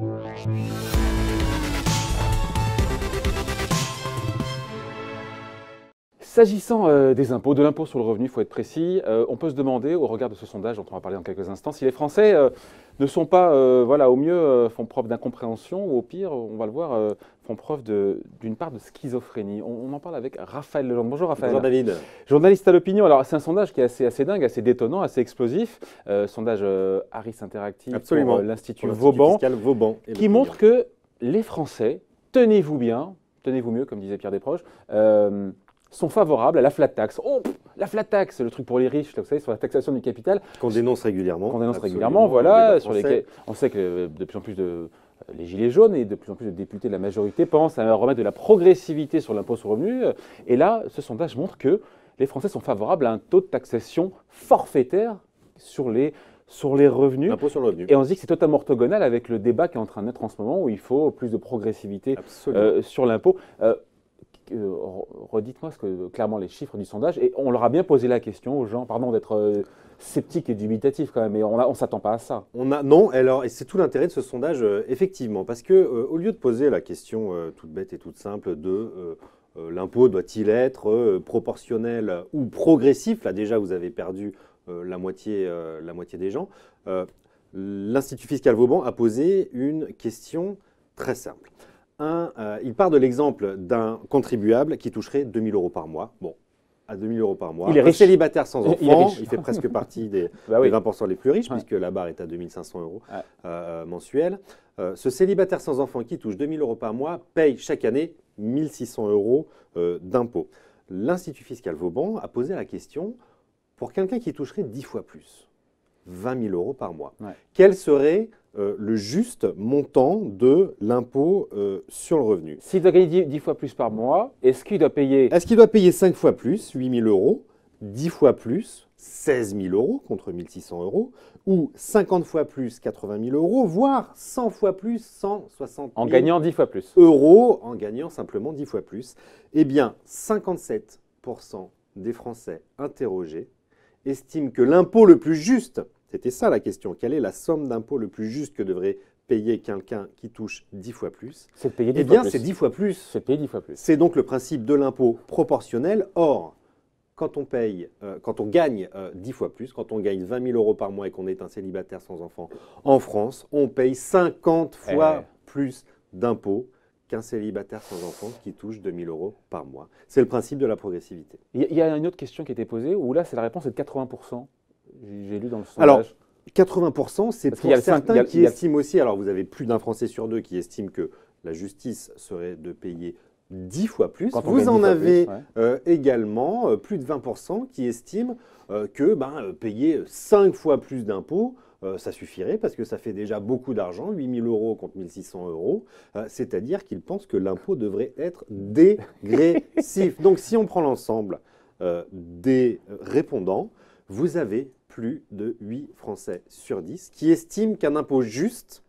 Música S'agissant euh, des impôts, de l'impôt sur le revenu, il faut être précis, euh, on peut se demander, au regard de ce sondage dont on va parler dans quelques instants, si les Français euh, ne sont pas, voilà, au mieux, font preuve d'incompréhension ou au pire, on va le voir, font preuve d'une part de schizophrénie. On, en parle avec Raphaël Lejeune. Bonjour Raphaël. Bonjour David. Journaliste à l'opinion. Alors c'est un sondage qui est assez, dingue, assez détonnant, assez explosif. sondage Harris Interactive Absolument. pour l'Institut Vauban, qui montre que les Français, tenez-vous bien, tenez-vous mieux, comme disait Pierre Desproges, sont favorables à la flat tax. Oh, la flat tax, le truc pour les riches, sur la taxation du capital. Qu'on dénonce régulièrement. Qu'on dénonce régulièrement, voilà. on sait que de plus en plus de euh, les Gilets jaunes et de plus en plus de députés de la majorité pensent à remettre de la progressivité sur l'impôt sur le revenu. Et là, ce sondage montre que les Français sont favorables à un taux de taxation forfaitaire sur les, sur les revenus. Impôt sur le revenu. Et on se dit que c'est totalement orthogonal avec le débat qui est en train d'être en ce moment où il faut plus de progressivité euh, sur l'impôt. Euh, euh, redites-moi que, clairement les chiffres du sondage. Et on leur a bien posé la question aux gens, pardon d'être euh, sceptiques et dubitatif quand même, mais on ne s'attend pas à ça. On a, non, alors, et c'est tout l'intérêt de ce sondage, euh, effectivement, parce que au lieu de poser la question toute bête et toute simple de l'impôt doit-il être proportionnel ou progressif, là déjà vous avez perdu la, moitié, la moitié des gens, l'Institut fiscal Vauban a posé une question très simple. Euh, il part de l'exemple d'un contribuable qui toucherait 2000 euros par mois. Bon, à 2000 euros par mois. Il est célibataire sans enfant, il, fait presque partie des, 20% bah les plus riches, puisque la barre est à 2500 euros euh, euh, mensuels. ce célibataire sans enfant qui touche 2000 euros par mois paye chaque année 1600 euros d'impôts. L'Institut fiscal Vauban a posé la question pour quelqu'un qui toucherait 10 fois plus, 20 000 euros par mois. Quel serait euh, le juste montant de l'impôt euh, sur le revenu S'il doit gagner 10, fois plus par mois, est-ce qu'il doit payer Est-ce qu'il doit payer 5 fois plus, 8 000 euros, 10 fois plus, 16 000 euros contre 1 600 euros, ou 50 fois plus, 80 000 euros, voire 100 fois plus, 160 000 En gagnant 10 fois plus. Euros, en gagnant simplement 10 fois plus. Eh bien, 57% des Français interrogés estime que l'impôt le plus juste, c'était ça la question, quelle est la somme d'impôt le plus juste que devrait payer quelqu'un qui touche 10 fois plus C'est payer 10 eh bien, c'est 10 fois plus. C'est payer 10 fois plus. C'est donc le principe de l'impôt proportionnel. Or, quand on paye, euh, quand on gagne 10 euh, fois plus, quand on gagne 20 000 euros par mois et qu'on est un célibataire sans enfant en France, on paye 50 eh fois plus d'impôts qu'un célibataire sans enfant qui touche 2000 euros par mois. C'est le principe de la progressivité. Il y a une autre question qui a été posée où là, c'est la réponse est de 80%. J'ai lu dans le sondage. Alors, 80%, c'est pour certains qui estiment aussi, alors vous avez plus d'un Français sur deux qui estime que la justice serait de payer 10 fois plus. vous en avez euh, également euh, plus de 20% qui estiment euh, que ben, payer 5 fois plus d'impôts, euh, ça suffirait parce que ça fait déjà beaucoup d'argent, 8000 euros contre 1600 euros, euh, c'est-à-dire qu'ils pensent que l'impôt devrait être dégressif. Donc si on prend l'ensemble euh, des répondants, vous avez plus de 8 Français sur 10 qui estiment qu'un impôt juste,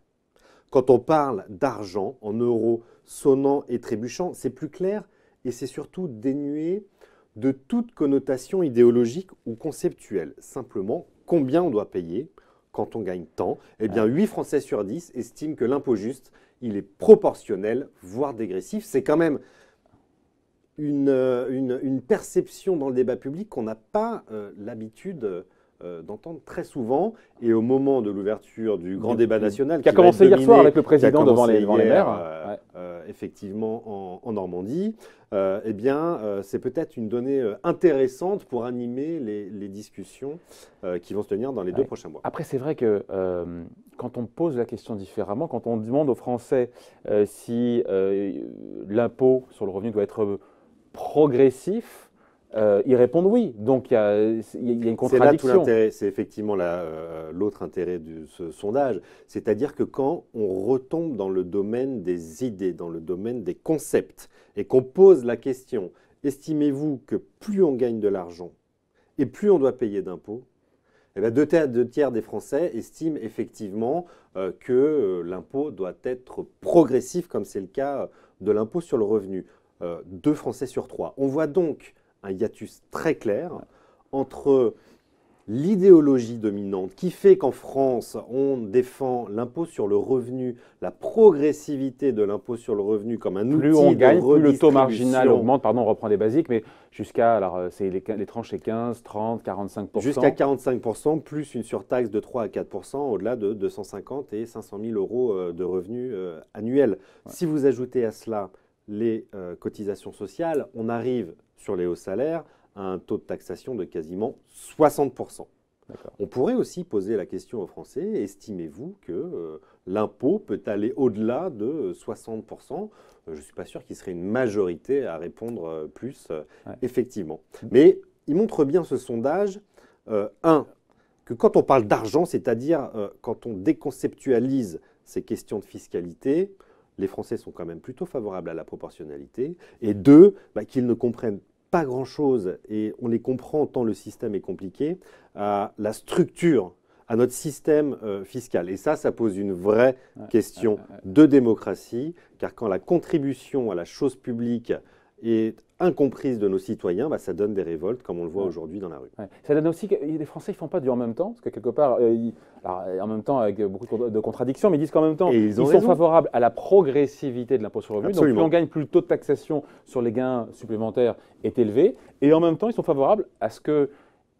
quand on parle d'argent en euros sonnant et trébuchant, c'est plus clair et c'est surtout dénué de toute connotation idéologique ou conceptuelle. Simplement, combien on doit payer quand on gagne tant, eh bien 8 Français sur 10 estiment que l'impôt juste, il est proportionnel, voire dégressif. C'est quand même une, euh, perception dans le débat public qu'on n'a pas euh, l'habitude euh, euh, d'entendre très souvent. Et au moment de l'ouverture du grand débat national, qui, a commencé hier soir avec le président devant les, maires, euh, euh, effectivement en, Normandie, eh bien, c'est peut-être une donnée intéressante pour animer les, discussions qui vont se tenir dans les deux prochains mois. Après, c'est vrai que quand on pose la question différemment, quand on demande aux Français si l'impôt sur le revenu doit être progressif, euh, ils répondent oui. Donc il y, a une contradiction. C'est effectivement euh, l'autre intérêt de ce sondage. C'est-à-dire que quand on retombe dans le domaine des idées, dans le domaine des concepts, et qu'on pose la question, estimez-vous que plus on gagne de l'argent et plus on doit payer d'impôts, eh ben, deux, tiers, des Français estiment effectivement euh, que l'impôt doit être progressif, comme c'est le cas de l'impôt sur le revenu. deux Français sur trois. On voit donc un hiatus très clair entre l'idéologie dominante qui fait qu'en France, on défend l'impôt sur le revenu, la progressivité de l'impôt sur le revenu comme un plus on gagne, Plus le taux marginal augmente, pardon, on reprend les basiques, mais jusqu'à, alors euh, c'est les, tranches c'est 15, 30, 45 Jusqu'à 45 plus une surtaxe de 3 à 4 au-delà de 250 et 500 000 euros euh, de revenus euh, annuels. Si vous ajoutez à cela les cotisations sociales, on arrive sur les hauts salaires à un taux de taxation de quasiment 60%. On pourrait aussi poser la question aux Français, estimez-vous que euh, l'impôt peut aller au-delà de 60% euh, Je ne suis pas sûr qu'il serait une majorité à répondre euh, plus, effectivement. Mais il montre bien ce sondage, un, que quand on parle d'argent, c'est-à-dire quand on déconceptualise ces questions de fiscalité, les Français sont quand même plutôt favorables à la proportionnalité, et deux, bah, qu'ils ne comprennent pas grand-chose, et on les comprend tant le système est compliqué, à la structure à notre système euh, fiscal. Et ça, ça pose une vraie question de démocratie, car quand la contribution à la chose publique est incomprise de nos citoyens, bah, ça donne des révoltes, comme on le voit aujourd'hui dans la rue. Ça donne aussi que les Français ne font pas du en même temps, parce que quelque part, euh, euh, en même temps, avec euh, beaucoup de contradictions, mais ils disent qu'en même temps, ils, sont favorables à la progressivité de l'impôt sur le revenu. plus on gagne, plus le taux de taxation sur les gains supplémentaires est élevé. Et en même temps, ils sont favorables à ce que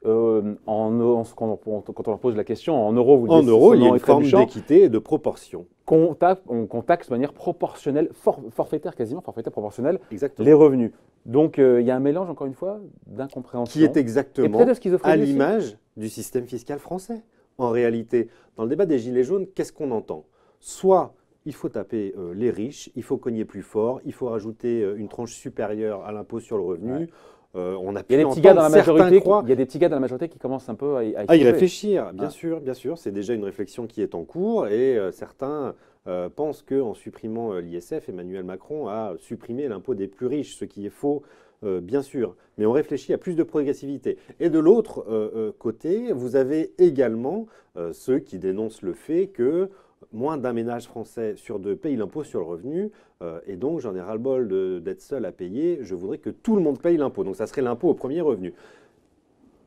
euh, en, quand, on, leur pose la question, en euros, vous En euros, il y a une forme d'équité et de proportion. Qu'on on taxe de manière proportionnelle, forfaitaire quasiment, forfaitaire proportionnelle, les revenus. Donc euh, il y a un mélange, encore une fois, d'incompréhension. Qui est exactement à l'image du système fiscal français. En réalité, dans le débat des Gilets jaunes, qu'est-ce qu'on entend Soit il faut taper euh, les riches, il faut cogner plus fort, il faut rajouter une tranche supérieure à l'impôt sur le revenu, euh, on a il y a des petits gars dans la majorité. Qui, il y a des petits gars dans la majorité qui commencent un peu à, y, réfléchir. Bien sûr, bien sûr, c'est déjà une réflexion qui est en cours et euh, certains euh, pensent que en supprimant l'ISF, Emmanuel Macron a supprimé l'impôt des plus riches, ce qui est faux. bien sûr, mais on réfléchit à plus de progressivité. Et de l'autre côté, vous avez également ceux qui dénoncent le fait que moins d'un ménage français sur deux paye l'impôt sur le revenu, euh, et donc j'en ai ras-le-bol d'être seul à payer, je voudrais que tout le monde paye l'impôt, donc ça serait l'impôt au premier revenu.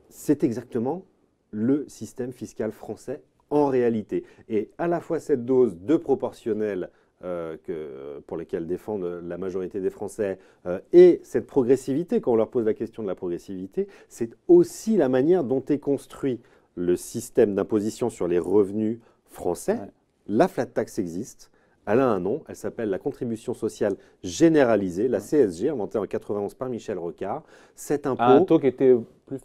C'est exactement le système fiscal français en réalité. Et à la fois cette dose de proportionnelle euh, que, euh, pour laquelle défendent la majorité des Français, et cette progressivité, quand on leur pose la question de la progressivité, c'est aussi la manière dont est construit le système d'imposition sur les revenus français, la flat tax existe. Elle a un nom, elle s'appelle la contribution sociale généralisée, la CSG, inventée en 91 par Michel Rocard. Cet impôt. un ah, taux qui était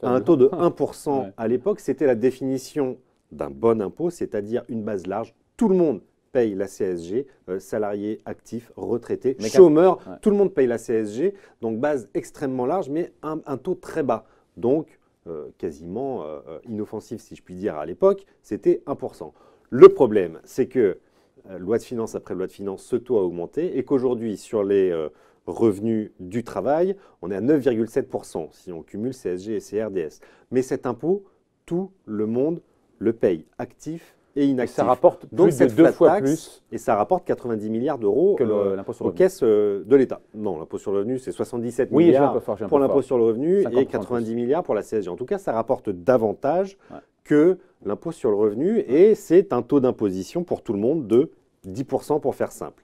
un taux de 1% à l'époque, c'était la définition d'un bon impôt, c'est-à-dire une base large. Tout le monde paye la CSG, euh, salariés, actifs, retraités, chômeurs, tout le monde paye la CSG, donc base extrêmement large, mais un, taux très bas. Donc, euh, quasiment euh, inoffensif, si je puis dire, à l'époque, c'était 1%. Le problème, c'est que euh, loi de finances après loi de finances, ce taux a augmenté et qu'aujourd'hui, sur les euh, revenus du travail, on est à 9,7% si on cumule CSG et CRDS. Mais cet impôt, tout le monde le paye, actif et inactif. ça rapporte Donc, deux fois plus. Et ça rapporte 90 milliards d'euros euh, aux caisses de l'État. Non, l'impôt sur le revenu, c'est 77 oui, milliards pour l'impôt sur le revenu et 90 milliards pour la CSG. En tout cas, ça rapporte davantage que l'impôt sur le revenu et c'est un taux d'imposition pour tout le monde de 10% pour faire simple.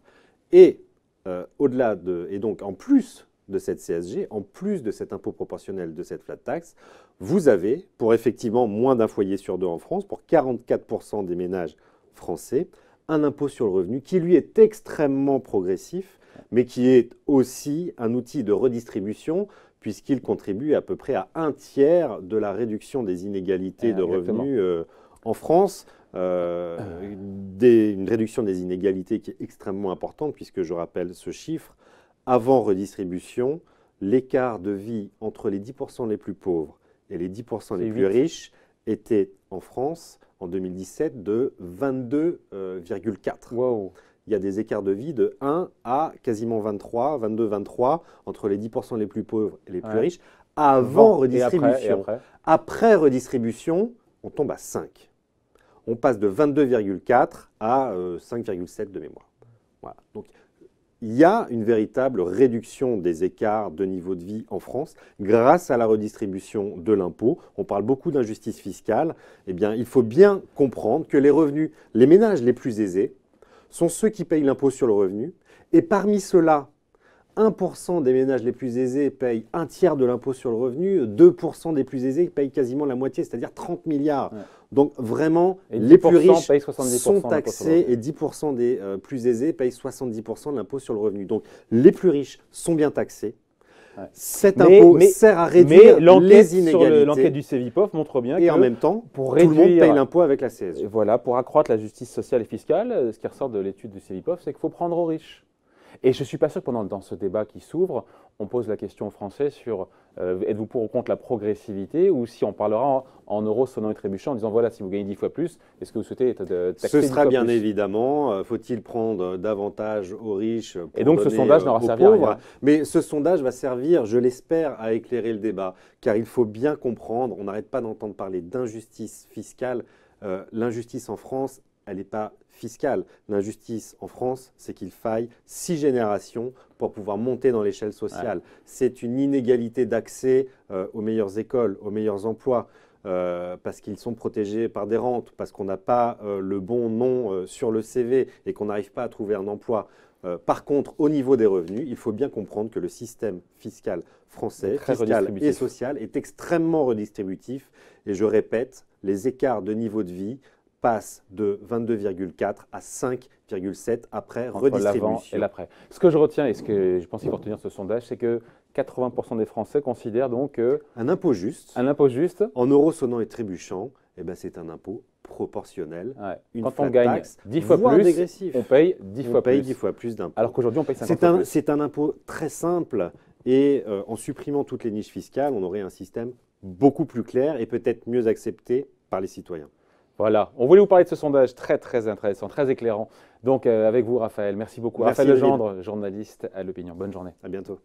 Et euh, au-delà de, et donc en plus de cette CSG, en plus de cet impôt proportionnel de cette flat tax, vous avez, pour effectivement moins d'un foyer sur deux en France, pour 44% des ménages français, un impôt sur le revenu qui lui est extrêmement progressif, mais qui est aussi un outil de redistribution, puisqu'il contribue à peu près à un tiers de la réduction des inégalités ah, de revenus euh, en France. Euh, une réduction des inégalités qui est extrêmement importante, puisque je rappelle ce chiffre, avant redistribution, l'écart de vie entre les 10% les plus pauvres et les 10% les plus riches était en France en 2017 de 22,4 il y a des écarts de vie de 1 à quasiment 23, 22, 23 entre les 10% les plus pauvres et les plus riches avant redistribution. Après, redistribution, on tombe à 5. On passe de 22,4 à 5,7 euh, de mémoire. Donc il y a une véritable réduction des écarts de niveau de vie en France grâce à la redistribution de l'impôt. On parle beaucoup d'injustice fiscale. Eh bien, il faut bien comprendre que les revenus, les ménages les plus aisés, sont ceux qui payent l'impôt sur le revenu. Et parmi ceux-là, 1% des ménages les plus aisés payent un tiers de l'impôt sur le revenu, 2% des plus aisés payent quasiment la moitié, c'est-à-dire 30 milliards. Donc vraiment, les plus riches sont taxés et 10% des euh, plus aisés payent 70% de l'impôt sur le revenu. Donc les plus riches sont bien taxés, cet impôt sert à réduire les inégalités. L'enquête du CEVIPOF montre bien qu'en que même temps, pour réduire, tout le monde paye l'impôt avec la CSG. Voilà, pour accroître la justice sociale et fiscale, ce qui ressort de l'étude du CEVIPOF, c'est qu'il faut prendre aux riches. Et je ne suis pas sûr que pendant dans ce débat qui s'ouvre, on pose la question aux Français sur euh, êtes-vous pour ou contre la progressivité ou si on parlera en, euros sonnant et trébuchant en disant voilà, si vous gagnez 10 fois plus, est-ce que vous souhaitez être euh, taxé plus ?» Ce sera bien évidemment. Euh, faut-il prendre davantage aux riches pour Et donc ce sondage n'aura servi à rien. Mais ce sondage va servir, je l'espère, à éclairer le débat. Car il faut bien comprendre, on n'arrête pas d'entendre parler d'injustice fiscale. L'injustice en France, elle n'est pas L'injustice en France, c'est qu'il faille six générations pour pouvoir monter dans l'échelle sociale. C'est une inégalité d'accès euh, aux meilleures écoles, aux meilleurs emplois. Euh, parce qu'ils sont protégés par des rentes, parce qu'on n'a pas euh, le bon nom sur le CV et qu'on n'arrive pas à trouver un emploi. par contre, au niveau des revenus, il faut bien comprendre que le système fiscal français, fiscal et social, est extrêmement redistributif. Et je répète, les écarts de niveau de vie passe de 22,4 à 5,7 après Entre redistribution. et l'après. Ce que je retiens et ce que je pense qu'il faut retenir ce sondage, c'est que 80% des Français considèrent donc que... un impôt juste. Un impôt juste. En euros sonnant et trébuchant, eh ben c'est un impôt proportionnel. Ouais. Quand on gagne 10 fois plus, on paye 10 on fois paye 10 fois plus d'impôts. Alors qu'aujourd'hui, on paye 50 fois un, plus. C'est un impôt très simple et euh, en supprimant toutes les niches fiscales, on aurait un système beaucoup plus clair et peut-être mieux accepté par les citoyens. Voilà, on voulait vous parler de ce sondage très très intéressant, très éclairant. Donc euh, avec vous Raphaël, merci beaucoup. Raphaël Legendre, journaliste à l'Opinion. Bonne journée. À bientôt.